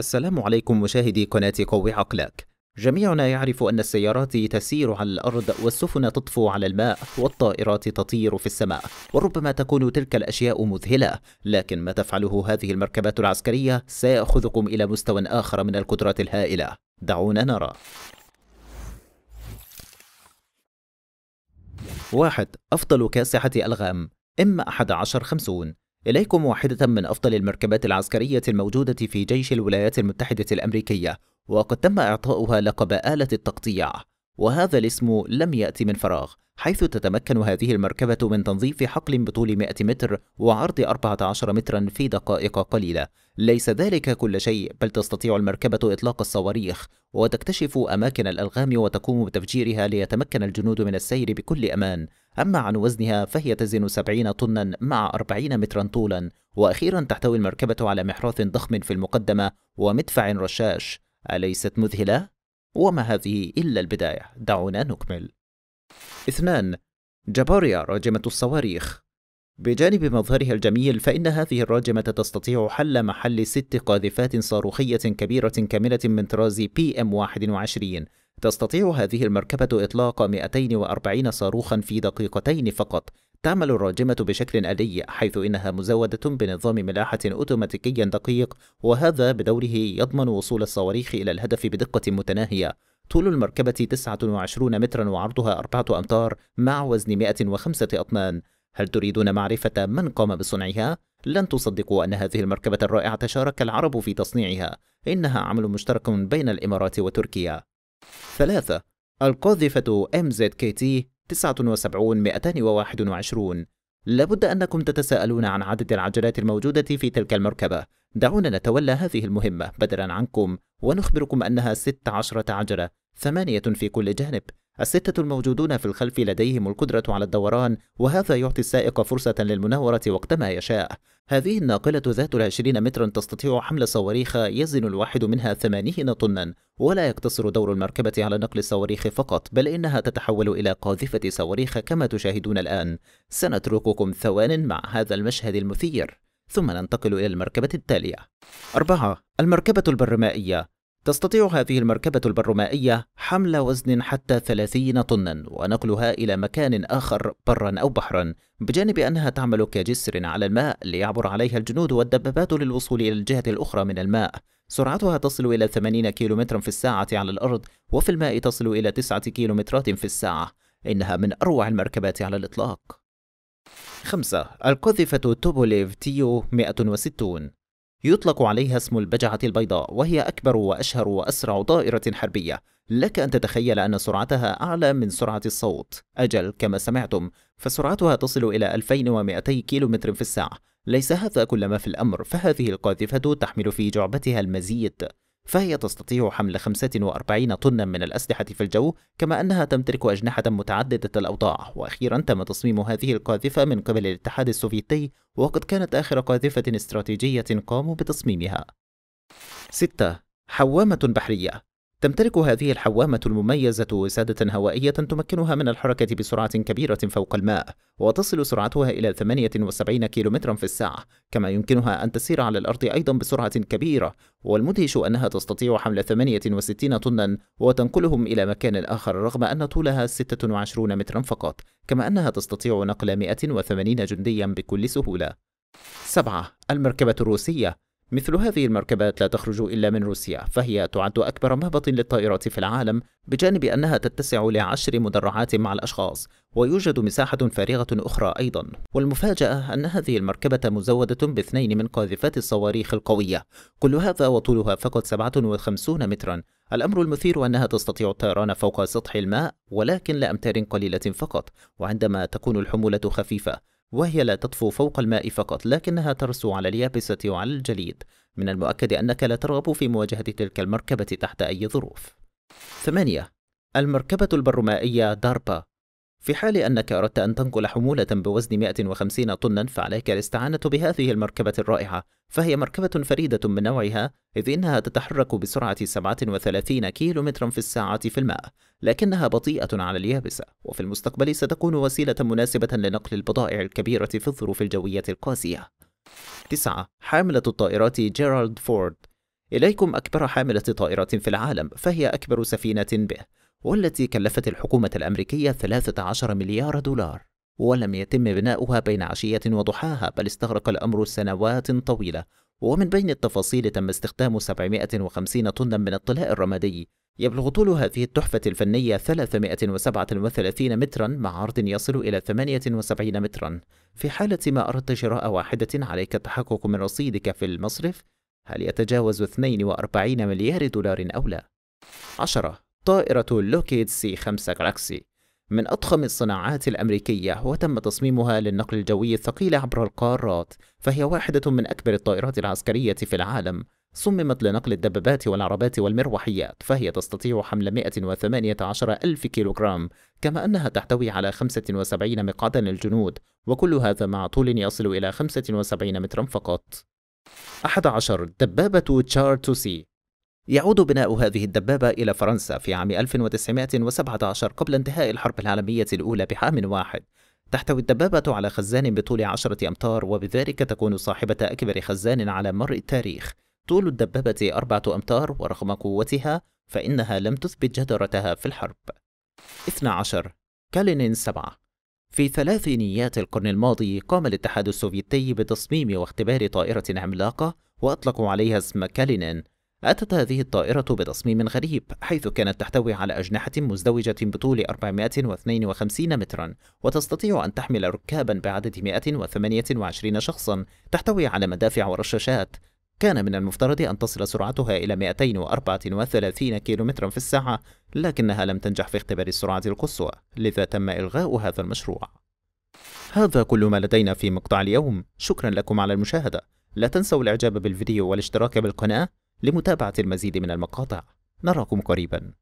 السلام عليكم مشاهدي قناة قوي عقلك جميعنا يعرف أن السيارات تسير على الأرض والسفن تطفو على الماء والطائرات تطير في السماء وربما تكون تلك الأشياء مذهلة لكن ما تفعله هذه المركبات العسكرية سيأخذكم إلى مستوى آخر من القدرات الهائلة دعونا نرى واحد أفضل كاسحة ألغام إما 11 50 إليكم واحدة من أفضل المركبات العسكرية الموجودة في جيش الولايات المتحدة الأمريكية وقد تم إعطاؤها لقب آلة التقطيع وهذا الاسم لم يأتي من فراغ حيث تتمكن هذه المركبة من تنظيف حقل بطول 100 متر وعرض 14 مترا في دقائق قليلة ليس ذلك كل شيء بل تستطيع المركبة إطلاق الصواريخ وتكتشف أماكن الألغام وتقوم بتفجيرها ليتمكن الجنود من السير بكل أمان أما عن وزنها فهي تزن 70 طنا مع 40 مترا طولا وأخيرا تحتوي المركبة على محراث ضخم في المقدمة ومدفع رشاش أليست مذهلة؟ وما هذه إلا البداية دعونا نكمل اثنان جاباريا راجمة الصواريخ بجانب مظهرها الجميل فإن هذه الراجمة تستطيع حل محل ست قاذفات صاروخية كبيرة كاملة من طراز بي ام 21 تستطيع هذه المركبة إطلاق 240 صاروخا في دقيقتين فقط تعمل الراجمة بشكل آلي حيث إنها مزودة بنظام ملاحة أوتوماتيكي دقيق وهذا بدوره يضمن وصول الصواريخ إلى الهدف بدقة متناهية طول المركبة 29 مترا وعرضها 4 أمتار مع وزن 105 أطنان هل تريدون معرفة من قام بصنعها؟ لن تصدقوا أن هذه المركبة الرائعة شارك العرب في تصنيعها إنها عمل مشترك بين الإمارات وتركيا ثلاثة القاذفة MZKT 79221 لابد أنكم تتساءلون عن عدد العجلات الموجودة في تلك المركبة دعونا نتولى هذه المهمة بدلا عنكم ونخبركم أنها 16 عجلة ثمانية في كل جانب الستة الموجودون في الخلف لديهم القدرة على الدوران وهذا يعطي السائق فرصة للمناورة وقتما يشاء هذه الناقلة ذات العشرين مترا تستطيع حمل صواريخ يزن الواحد منها ثمانين طنا ولا يقتصر دور المركبة على نقل الصواريخ فقط بل إنها تتحول إلى قاذفة صواريخ كما تشاهدون الآن سنترككم ثوان مع هذا المشهد المثير ثم ننتقل إلى المركبة التالية أربعة المركبة البرمائية تستطيع هذه المركبة البرمائية حمل وزن حتى 30 طنا ونقلها إلى مكان آخر برا أو بحرا بجانب أنها تعمل كجسر على الماء ليعبر عليها الجنود والدبابات للوصول إلى الجهة الأخرى من الماء سرعتها تصل إلى 80 كيلومترا في الساعة على الأرض وفي الماء تصل إلى 9 كيلومترات في الساعة إنها من أروع المركبات على الإطلاق 5. القذيفة توبوليف تيو 160 يطلق عليها اسم البجعة البيضاء وهي أكبر وأشهر وأسرع طائرة حربية لك أن تتخيل أن سرعتها أعلى من سرعة الصوت أجل كما سمعتم فسرعتها تصل إلى 2200 كيلومتر في الساعة ليس هذا كل ما في الأمر فهذه القاذفة تحمل في جعبتها المزيد فهي تستطيع حمل 45 طنا من الأسلحة في الجو كما أنها تمتلك أجنحة متعددة الأوضاع وأخيرا تم تصميم هذه القاذفة من قبل الاتحاد السوفيتي وقد كانت آخر قاذفة استراتيجية قاموا بتصميمها 6. حوامة بحرية تمتلك هذه الحوامة المميزة وسادة هوائية تمكنها من الحركة بسرعة كبيرة فوق الماء، وتصل سرعتها إلى 78 كيلومترا في الساعة، كما يمكنها أن تسير على الأرض أيضا بسرعة كبيرة، والمدهش أنها تستطيع حمل 68 طنا وتنقلهم إلى مكان آخر رغم أن طولها 26 مترا فقط، كما أنها تستطيع نقل 180 جنديا بكل سهولة. 7. المركبة الروسية مثل هذه المركبات لا تخرج إلا من روسيا فهي تعد أكبر مهبط للطائرات في العالم بجانب أنها تتسع لعشر مدرعات مع الأشخاص ويوجد مساحة فارغة أخرى أيضا والمفاجأة أن هذه المركبة مزودة باثنين من قاذفات الصواريخ القوية كل هذا وطولها فقط 57 مترا الأمر المثير أنها تستطيع الطيران فوق سطح الماء ولكن لأمتار قليلة فقط وعندما تكون الحمولة خفيفة وهي لا تطفو فوق الماء فقط لكنها ترسو على اليابسة وعلى الجليد من المؤكد أنك لا ترغب في مواجهة تلك المركبة تحت أي ظروف 8 المركبة البرمائية داربا في حال أنك أردت أن تنقل حمولة بوزن 150 طنا فعليك الاستعانة بهذه المركبة الرائعة فهي مركبة فريدة من نوعها إذ إنها تتحرك بسرعة 37 كيلو مترا في الساعة في الماء لكنها بطيئة على اليابسة وفي المستقبل ستكون وسيلة مناسبة لنقل البضائع الكبيرة في الظروف الجوية القاسية 9. حاملة الطائرات جيرالد فورد إليكم أكبر حاملة طائرات في العالم فهي أكبر سفينة به والتي كلفت الحكومة الأمريكية 13 مليار دولار ولم يتم بناؤها بين عشية وضحاها بل استغرق الأمر سنوات طويلة ومن بين التفاصيل تم استخدام 750 طنا من الطلاء الرمادي يبلغ طول هذه التحفة الفنية 337 مترا مع عرض يصل إلى 78 مترا في حالة ما أردت شراء واحدة عليك التحقق من رصيدك في المصرف هل يتجاوز 42 مليار دولار أو لا؟ 10 طائرة لوكيد سي 5 جالاكسي من أضخم الصناعات الأمريكية وتم تصميمها للنقل الجوي الثقيل عبر القارات فهي واحدة من أكبر الطائرات العسكرية في العالم صممت لنقل الدبابات والعربات والمروحيات فهي تستطيع حمل 118 ألف كيلوغرام كما أنها تحتوي على 75 مقعدا للجنود وكل هذا مع طول يصل إلى 75 مترا فقط 11 دبابة تشار سي يعود بناء هذه الدبابة إلى فرنسا في عام 1917 قبل انتهاء الحرب العالمية الأولى بعام واحد تحتوي الدبابة على خزان بطول عشرة أمتار وبذلك تكون صاحبة أكبر خزان على مر التاريخ طول الدبابة أربعة أمتار ورغم قوتها فإنها لم تثبت جدارتها في الحرب 12 كالينين 7 في ثلاثينيات القرن الماضي قام الاتحاد السوفيتي بتصميم واختبار طائرة عملاقة وأطلقوا عليها اسم كالينين أتت هذه الطائرة بتصميم غريب حيث كانت تحتوي على أجنحة مزدوجة بطول 452 مترا وتستطيع أن تحمل ركابا بعدد 128 شخصا تحتوي على مدافع ورشاشات كان من المفترض أن تصل سرعتها إلى 234 كم في الساعة لكنها لم تنجح في اختبار السرعة القصوى لذا تم إلغاء هذا المشروع هذا كل ما لدينا في مقطع اليوم شكرا لكم على المشاهدة لا تنسوا الإعجاب بالفيديو والاشتراك بالقناة لمتابعة المزيد من المقاطع نراكم قريباً